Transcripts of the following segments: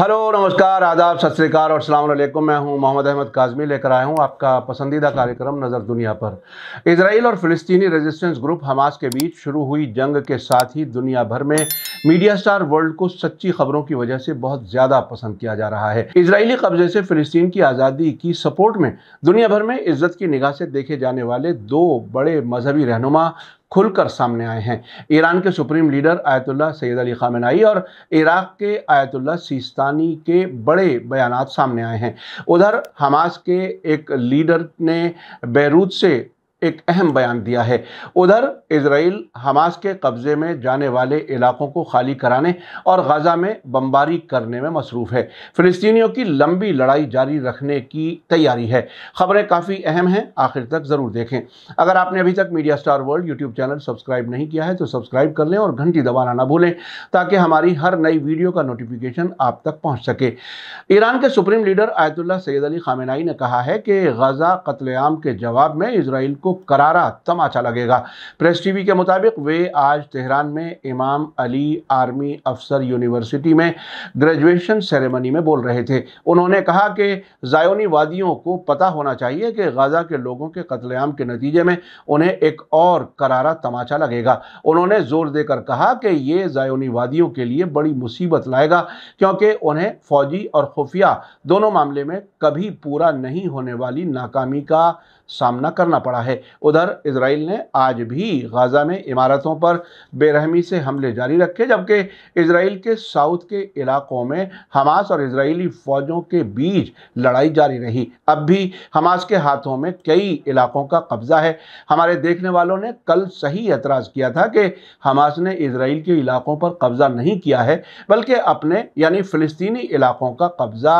hello नमस्कार आदाब सत श्रीकाल और सलामकुम मैं हूं मोहम्मद अहमद काजमी लेकर आया हूं आपका पसंदीदा कार्यक्रम नज़र दुनिया पर इसराइल और फिलिस्तीनी रेजिस्टेंस ग्रुप हमास के बीच शुरू हुई जंग के साथ ही दुनिया भर में मीडिया स्टार वर्ल्ड को सच्ची खबरों की वजह से बहुत ज़्यादा पसंद किया जा रहा है इसराइली कब्जे से फिलिस्तीन की आज़ादी की सपोर्ट में दुनिया भर में इज्जत की निगाह से देखे जाने वाले दो बड़े मजहबी रहनुमा खुलकर सामने आए हैं ईरान के supreme leader Ayatollah Sayyid Ali Khamenei और इराक़ के आयतुल्ला सिस्तानी के बड़े बयान सामने आए हैं उधर हमास के एक लीडर ने बैरूत से एक अहम बयान दिया है उधर इसराइल हमास के कब्ज़े में जाने वाले इलाकों को खाली कराने और गज़ा में बमबारी करने में मसरूफ़ है फ़िलिस्तीनियों की लंबी लड़ाई जारी रखने की तैयारी है खबरें काफ़ी अहम हैं आखिर तक ज़रूर देखें अगर आपने अभी तक media star world YouTube channel subscribe नहीं किया है तो सब्सक्राइब कर लें और घंटी दबाना ना भूलें ताकि हमारी हर नई वीडियो का नोटिफिकेशन आप तक पहुँच सके ईरान के supreme leader Ayatollah Sayyid Ali ने कहा है कि गज़ा कतलेआम के जवाब में इसराइल को को करारा तमाचा लगेगा प्रेस टीवी के मुताबिक वे आज तेहरान में इमाम अली आर्मी अफसर यूनिवर्सिटी में ग्रेजुएशन सेरेमनी में बोल रहे थे उन्होंने कहा कि जायोनी वादियों को पता होना चाहिए कि गजा के लोगों के कत्लेआम के नतीजे में उन्हें एक और करारा तमाचा लगेगा उन्होंने जोर देकर कहा कि ये जायोनी वादियों के लिए बड़ी मुसीबत लाएगा क्योंकि उन्हें फौजी और खुफिया दोनों मामले में कभी पूरा नहीं होने वाली नाकामी का सामना करना पड़ा है उधर इसराइल ने आज भी गाज़ा में इमारतों पर बेरहमी से हमले जारी रखे जबकि इसराइल के साउथ के इलाकों में हमास और इसराइली फ़ौजों के बीच लड़ाई जारी रही अब भी हमास के हाथों में कई इलाकों का कब्ज़ा है हमारे देखने वालों ने कल सही एतराज़ किया था कि हमास ने इसराइल के इलाकों पर कब्ज़ा नहीं किया है बल्कि अपने यानी फ़लस्तनी इलाकों का कब्ज़ा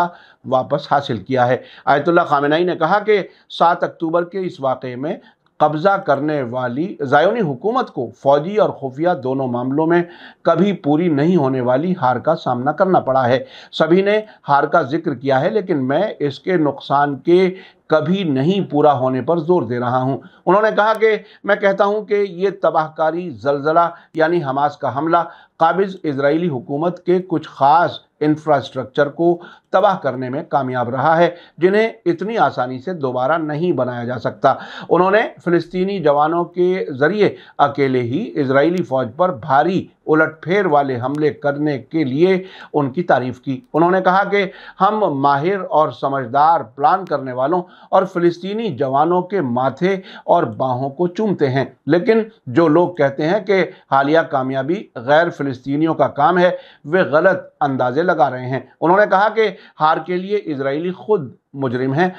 वापस हासिल किया है आयतुल्ला खामिनाई ने कहा कि सात अक्टूबर के इस वाक़े में कब्ज़ा करने वाली ज़ायोनी हुकूमत को फ़ौजी और खुफिया दोनों मामलों में कभी पूरी नहीं होने वाली हार का सामना करना पड़ा है सभी ने हार का जिक्र किया है लेकिन मैं इसके नुकसान के कभी नहीं पूरा होने पर जोर दे रहा हूं उन्होंने कहा कि मैं कहता हूं कि ये तबाहकारी जलजला यानी हमास का हमला काबिज इसराइली हुकूमत के कुछ ख़ास इंफ्रास्ट्रक्चर को तबाह करने में कामयाब रहा है जिन्हें इतनी आसानी से दोबारा नहीं बनाया जा सकता उन्होंने फ़लस्तनी जवानों के ज़रिए अकेले ही इसराइली फ़ौज पर भारी उलटफेर वाले हमले करने के लिए उनकी तारीफ़ की उन्होंने कहा कि हम माहिर और समझदार प्लान करने वालों और फिलिस्तीनी जवानों के माथे और बाहों को चूमते हैं लेकिन जो लोग कहते हैं कि हालिया कामयाबी गैर फिलिस्तीनियों का काम है वे गलत अंदाजे लगा रहे हैं उन्होंने कहा कि हार के लिए इसराइली खुद मुजरिम हैं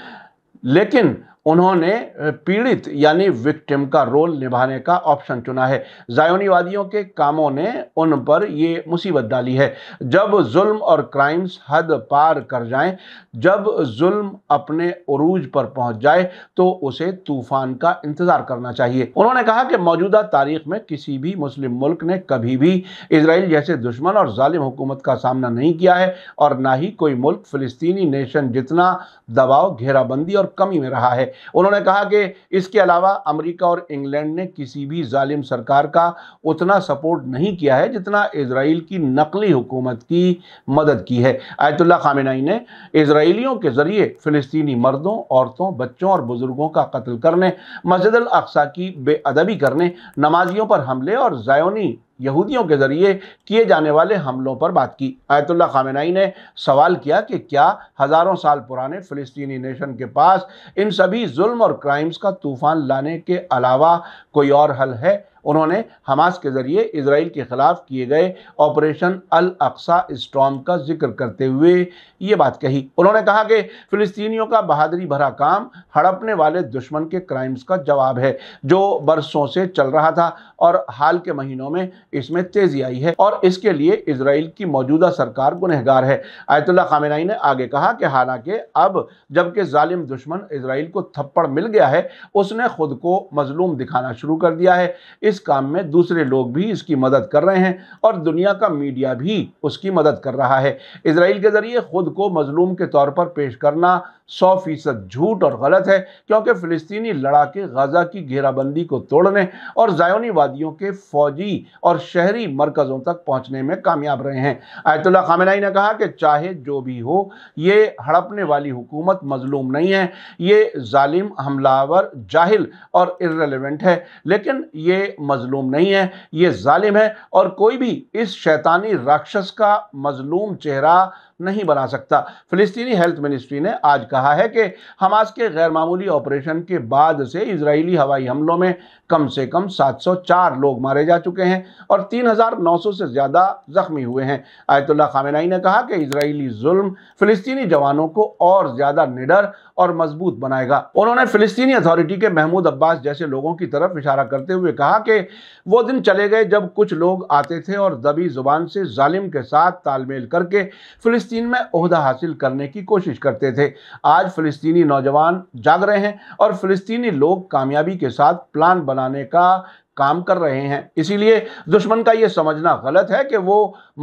लेकिन उन्होंने पीड़ित यानी विक्टिम का रोल निभाने का ऑप्शन चुना है जायोनीवादियों के कामों ने उन पर ये मुसीबत डाली है जब जुल्म और क्राइम्स हद पार कर जाएं, जब जुल्म अपने उरूज पर पहुंच जाए तो उसे तूफान का इंतजार करना चाहिए उन्होंने कहा कि मौजूदा तारीख में किसी भी मुस्लिम मुल्क ने कभी भी इसराइल जैसे दुश्मन और जालिम हुकूमत का सामना नहीं किया है और ना ही कोई मुल्क फिलिस्तीनी नेशन जितना दबाव घेराबंदी और कमी में रहा है उन्होंने कहा कि इसके अलावा अमेरिका और इंग्लैंड ने किसी भी जालिम सरकार का उतना सपोर्ट नहीं किया है जितना इसराइल की नकली हुकूमत की मदद की है आयतुल्ला खामिनाई ने इसराइलियों के ज़रिए फ़लस्तनी मर्दों औरतों बच्चों और बुज़ुर्गों का कत्ल करने मस्जिद अल अक्सा की बेअदबी करने नमाजियों पर हमले और जायोनी यहूदियों के ज़रिए किए जाने वाले हमलों पर बात की आयतुल्ला खामेनाई ने सवाल किया कि क्या हज़ारों साल पुराने फ़िलिस्तीनी नेशन के पास इन सभी जुल्म और क्राइम्स का तूफ़ान लाने के अलावा कोई और हल है उन्होंने हमास के ज़रिए इसराइल के ख़िलाफ़ किए गए ऑपरेशन अल अक्सा स्टॉम का जिक्र करते हुए ये बात कही उन्होंने कहा कि फ़िलिस्तीनियों का बहादरी भरा काम हड़पने वाले दुश्मन के क्राइम्स का जवाब है जो बरसों से चल रहा था और हाल के महीनों में इसमें तेज़ी आई है और इसके लिए इसराइल की मौजूदा सरकार गुनहगार है आयतुल्ला खामिनाई ने आगे कहा कि हालांकि अब जबकि जालिम दुश्मन इसराइल को थप्पड़ मिल गया है उसने खुद को मजलूम दिखाना शुरू कर दिया है इस इस काम में दूसरे लोग भी इसकी मदद कर रहे हैं और दुनिया का मीडिया भी उसकी मदद कर रहा है इसराइल के ज़रिए ख़ुद को मजलूम के तौर पर पेश करना सौ फीसद झूठ और गलत है क्योंकि फ़लस्तनी लड़ाके गजा की घेराबंदी को तोड़ने और जायोनी वादियों के फौजी और शहरी मरकज़ों तक पहुँचने में कामयाब रहे हैं आयतुल्ला खामिनाई ने कहा कि चाहे जो भी हो ये हड़पने वाली हुकूमत मजलूम नहीं है ये ालिम हमलावर जाहिल और इरेलीवेंट है लेकिन ये मजलूम नहीं है ये ालिम है और कोई भी इस शैतानी राक्षस का मजलूम चेहरा नहीं बना सकता फिलिस्तीनी हेल्थ मिनिस्ट्री ने आज कहा है कि हमास के गैरमामूली ऑपरेशन के बाद से इसराइली हवाई हमलों में कम से कम 704 लोग मारे जा चुके हैं और 3,900 से ज़्यादा जख्मी हुए हैं आयतुल्ला खामेनाई ने कहा कि इसराइली जुल्म फिलिस्तीनी जवानों को और ज़्यादा निडर और मजबूत बनाएगा उन्होंने फिलिस्तीनी अथॉरिटी के महमूद अब्बास जैसे लोगों की तरफ इशारा करते हुए कहा कि वो दिन चले गए जब कुछ लोग आते थे और दबी जुबान से जालिम के साथ तालमेल करके फिलिस्तीन फ़लस्तीन में अहदा हासिल करने की कोशिश करते थे आज फ़लस्तीनी नौजवान जाग रहे हैं और फ़लस्तीनी लोग कामयाबी के साथ प्लान बनाने का काम कर रहे हैं इसीलिए दुश्मन का ये समझना गलत है कि वो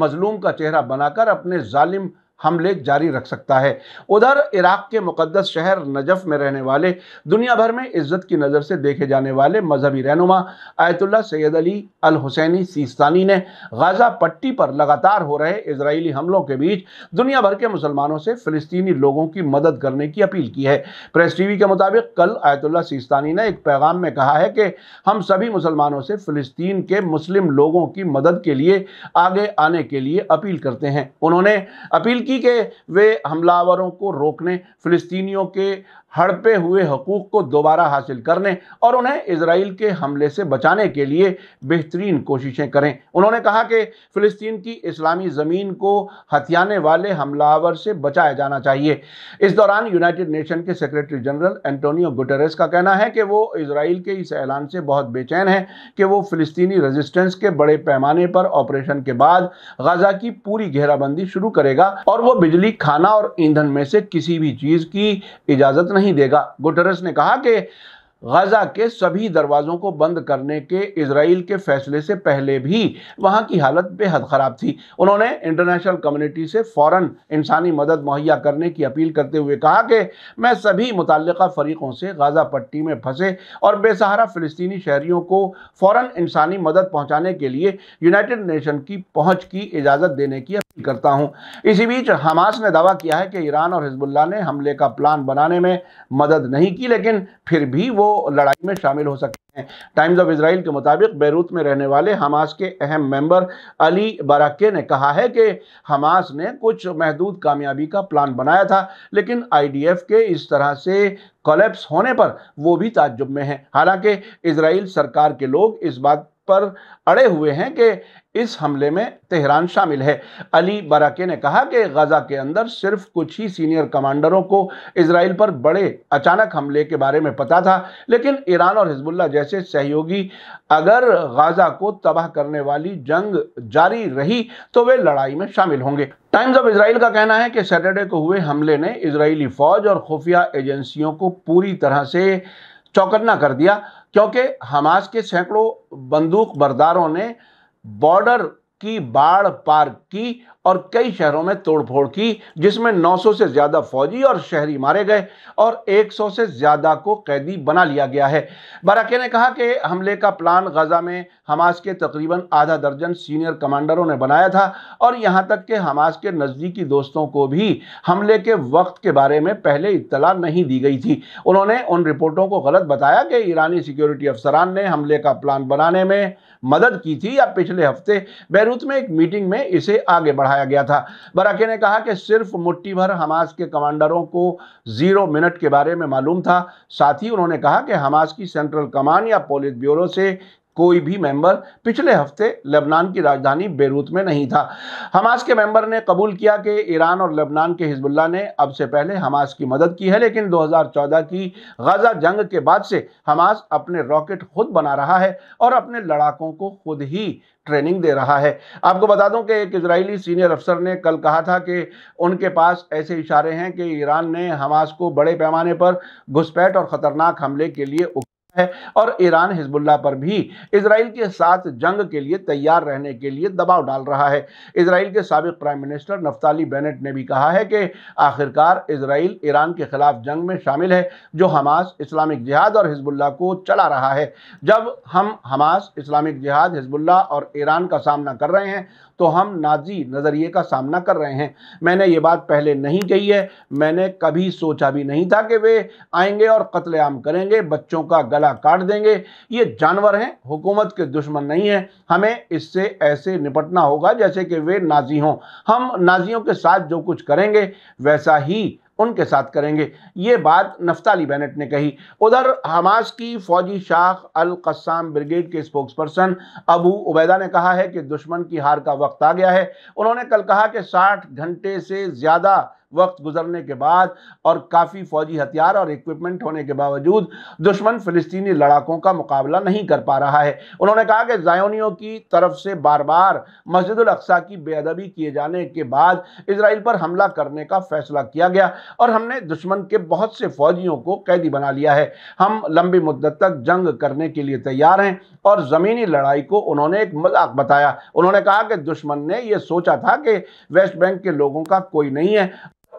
मजलूम का चेहरा बनाकर अपने जालिम हमले जारी रख सकता है उधर इराक़ के मुकदस शहर नजफ़ में रहने वाले दुनिया भर में इज़्ज़त की नज़र से देखे जाने वाले मजहबी रहनुमा Ayatollah Sayyid Ali al Husseini Sistani ने गाज़ा पट्टी पर लगातार हो रहे इसराइली हमलों के बीच दुनिया भर के मुसलमानों से फ़लस्तनी लोगों की मदद करने की अपील की है प्रेस टीवी के मुताबिक कल आयतुल्ला सीस्तानी ने एक पैगाम में कहा है कि हम सभी मुसलमानों से फिलिस्तीन के मुस्लिम लोगों की मदद के लिए आगे आने के लिए अपील करते हैं उन्होंने अपील की के वे हमलावरों को रोकने फिलिस्तीनियों के हड़पे हुए हकूक़ को दोबारा हासिल करने और उन्हें इसराइल के हमले से बचाने के लिए बेहतरीन कोशिशें करें उन्होंने कहा कि फ़िलिस्तीन की इस्लामी ज़मीन को हथियाने वाले हमलावर से बचाया जाना चाहिए इस दौरान यूनाइटेड नेशन के सेक्रेटरी जनरल एंटोनियो गुटेरेस का कहना है कि वो इसराइल के इस ऐलान से बहुत बेचैन है कि वो फ़िलिस्तीनी रजिस्टेंस के बड़े पैमाने पर ऑपरेशन के बाद गजा की पूरी घेराबंदी शुरू करेगा और वो बिजली खाना और ईंधन में से किसी भी चीज़ की इजाज़त नहीं नहीं देगा गुटरस ने कहा कि गजा के सभी दरवाज़ों को बंद करने के इसराइल के फैसले से पहले भी वहाँ की हालत बेहद ख़राब थी उन्होंने इंटरनेशनल कम्युनिटी से फ़ौर इंसानी मदद मुहैया करने की अपील करते हुए कहा कि मैं सभी मुतल फ़रीक़ों से गजा पट्टी में फंसे और बेसहारा फ़लस्तनी शहरीों को फ़ौर इंसानी मदद पहुँचाने के लिए यूनाइटेड नेशन की पहुँच की इजाज़त देने की अपील करता हूँ इसी बीच हमास ने दावा किया है कि ईरान और हिजबुल्ला ने हमले का प्लान बनाने में मदद नहीं की लेकिन फिर भी वो लड़ाई में शामिल हो सकते हैं टाइम्स ऑफ इसराइल के मुताबिक बैरूत में रहने वाले हमास के अहम मेंबर अली बराके ने कहा है कि हमास ने कुछ महदूद कामयाबी का प्लान बनाया था लेकिन आई के इस तरह से कोलेप्स होने पर वो भी ताजुब में है हालांकि इसराइल सरकार के लोग इस बात पर अड़े हुए हैं कि इस हमले में तेहरान शामिल है अली बराके ने कहा कि गज़ा के अंदर सिर्फ कुछ ही सीनियर कमांडरों को इसराइल पर बड़े अचानक हमले के बारे में पता था लेकिन ईरान और हिजबुल्ला जैसे सहयोगी अगर गज़ा को तबाह करने वाली जंग जारी रही तो वे लड़ाई में शामिल होंगे टाइम्स ऑफ इसराइल का कहना है कि सैटरडे को हुए हमले ने इसराइली फ़ौज और खुफिया एजेंसियों को पूरी तरह से चौकन्ना कर दिया क्योंकि हमास के सैकड़ों बंदूक बरदारों ने बॉर्डर की बाढ़ पार की और कई शहरों में तोड़फोड़ की जिसमें 900 से ज़्यादा फौजी और शहरी मारे गए और 100 से ज़्यादा को कैदी बना लिया गया है बराके ने कहा कि हमले का प्लान गजा में हमास के तकरीबन आधा दर्जन सीनियर कमांडरों ने बनाया था और यहाँ तक कि हमास के नज़दीकी दोस्तों को भी हमले के वक्त के बारे में पहले इतला नहीं दी गई थी उन्होंने उन रिपोर्टों को गलत बताया कि ईरानी सिक्योरिटी अफसरान ने हमले का प्लान बनाने में मदद की थी या पिछले हफ्ते बैरूत में एक मीटिंग में इसे आगे बढ़ाया दिखाया गया था बराके ने कहा कि सिर्फ मुट्ठी भर हमास के कमांडरों को जीरो मिनट के बारे में मालूम था साथ ही उन्होंने कहा कि हमास की सेंट्रल कमान या पोलिस ब्यूरो से कोई भी मेंबर पिछले हफ्ते लेबनान की राजधानी बेरूत में नहीं था हमास के मेंबर ने कबूल किया कि ईरान और लेबनान के हिजबुल्ला ने अब से पहले हमास की मदद की है लेकिन 2014 की गजा जंग के बाद से हमास अपने रॉकेट खुद बना रहा है और अपने लड़ाकों को खुद ही ट्रेनिंग दे रहा है आपको बता दूं कि एक इजरायली सीनियर अफसर ने कल कहा था कि उनके पास ऐसे इशारे हैं कि ईरान ने हमास को बड़े पैमाने पर घुसपैठ और ख़तरनाक हमले के लिए है और ईरान हिजबुल्ला पर भी इसराइल के साथ जंग के लिए तैयार रहने के लिए दबाव डाल रहा है इसराइल के सबक प्राइम मिनिस्टर नफ्ताली बेनेट ने भी कहा है कि आखिरकार इसराइल ईरान के खिलाफ जंग में शामिल है जो हमास इस्लामिक जिहाद और हिजबुल्ला को चला रहा है जब हम हमास इस्लामिक जिहाद हिजबुल्ला और ईरान का सामना कर रहे हैं तो हम नाजी नज़रिए का सामना कर रहे हैं मैंने ये बात पहले नहीं कही है मैंने कभी सोचा भी नहीं था कि वे आएंगे और कत्लेआम करेंगे बच्चों का गला काट देंगे ये जानवर हैं हुकूमत के दुश्मन नहीं है हमें इससे ऐसे निपटना होगा जैसे कि वे नाजी हों हम नाजियों के साथ जो कुछ करेंगे वैसा ही उनके साथ करेंगे ये बात नफ्ताली बैनट ने कही उधर हमास की फौजी शाख अल कस्साम ब्रिगेड के स्पोक्स पर्सन अबू उबैदा ने कहा है कि दुश्मन की हार का वक्त आ गया है उन्होंने कल कहा कि 60 घंटे से ज़्यादा वक्त गुजरने के बाद और काफ़ी फौजी हथियार और इक्विपमेंट होने के बावजूद दुश्मन फिलिस्तीनी लड़ाकों का मुकाबला नहीं कर पा रहा है उन्होंने कहा कि जायोनियों की तरफ से बार बार मस्जिद अक्सा की बेअदबी किए जाने के बाद इसराइल पर हमला करने का फैसला किया गया और हमने दुश्मन के बहुत से फौजियों को कैदी बना लिया है हम लंबी मुद्दत तक जंग करने के लिए तैयार हैं और ज़मीनी लड़ाई को उन्होंने एक मजाक बताया उन्होंने कहा कि दुश्मन ने यह सोचा था कि वेस्ट बैंक के लोगों का कोई नहीं है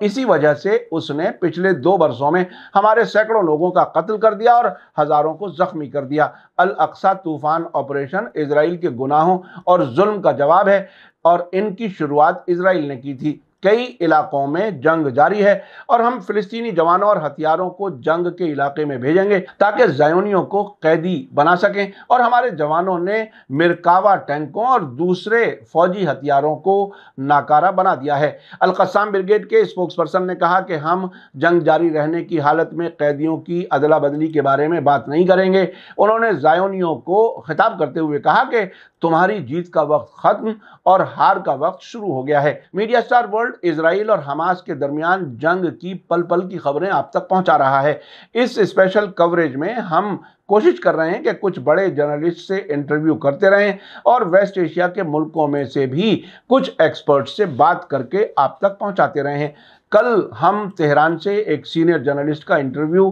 इसी वजह से उसने पिछले दो वर्षों में हमारे सैकड़ों लोगों का कत्ल कर दिया और हज़ारों को ज़ख्मी कर दिया अल अक्सा तूफ़ान ऑपरेशन इसराइल के गुनाहों और जुल्म का जवाब है और इनकी शुरुआत इसराइल ने की थी कई इलाकों में जंग जारी है और हम फिलिस्तीनी जवानों और हथियारों को जंग के इलाके में भेजेंगे ताकि जयोनियों को कैदी बना सकें और हमारे जवानों ने मिरकावा टैंकों और दूसरे फौजी हथियारों को नाकारा बना दिया है अलकसाम ब्रिगेड के स्पोक्स पर्सन ने कहा कि हम जंग जारी रहने की हालत में कैदियों की अदला बदली के बारे में बात नहीं करेंगे उन्होंने जयोनियों को खिताब करते हुए कहा कि तुम्हारी जीत का वक्त खत्म और हार का वक्त शुरू हो गया है media star world world Israel और हमास के दरमियान जंग की पल पल की खबरें आप तक पहुंचा रहा है इस स्पेशल कवरेज में हम कोशिश कर रहे हैं कि कुछ बड़े जर्नलिस्ट से इंटरव्यू करते रहें और वेस्ट एशिया के मुल्कों में से भी कुछ एक्सपर्ट से बात करके आप तक रहे रहें कल हम तेहरान से एक सीनियर जर्नलिस्ट का इंटरव्यू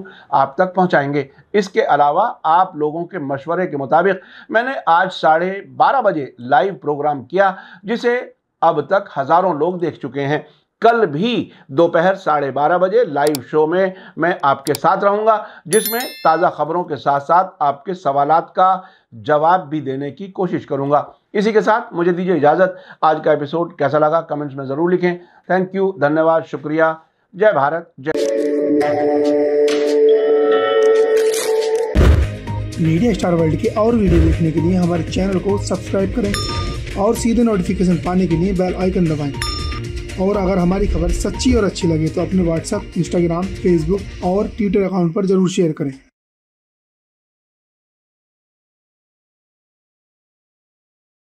आप तक पहुंचाएंगे इसके अलावा आप लोगों के मशवरे के मुताबिक मैंने आज साढ़े बारह बजे लाइव प्रोग्राम किया जिसे अब तक हज़ारों लोग देख चुके हैं कल भी दोपहर साढ़े बारह बजे लाइव शो में मैं आपके साथ रहूंगा जिसमें ताज़ा खबरों के साथ साथ आपके सवाल का जवाब भी देने की कोशिश करूंगा इसी के साथ मुझे दीजिए इजाज़त आज का एपिसोड कैसा लगा कमेंट्स में ज़रूर लिखें थैंक यू धन्यवाद शुक्रिया जय भारत जय मीडिया स्टार वर्ल्ड की और वीडियो देखने के लिए हमारे चैनल को सब्सक्राइब करें और सीधे नोटिफिकेशन पाने के लिए बेल आइकन दबाएं और अगर हमारी खबर सच्ची और अच्छी लगे तो अपने व्हाट्सएप इंस्टाग्राम फेसबुक और ट्विटर अकाउंट पर ज़रूर शेयर करें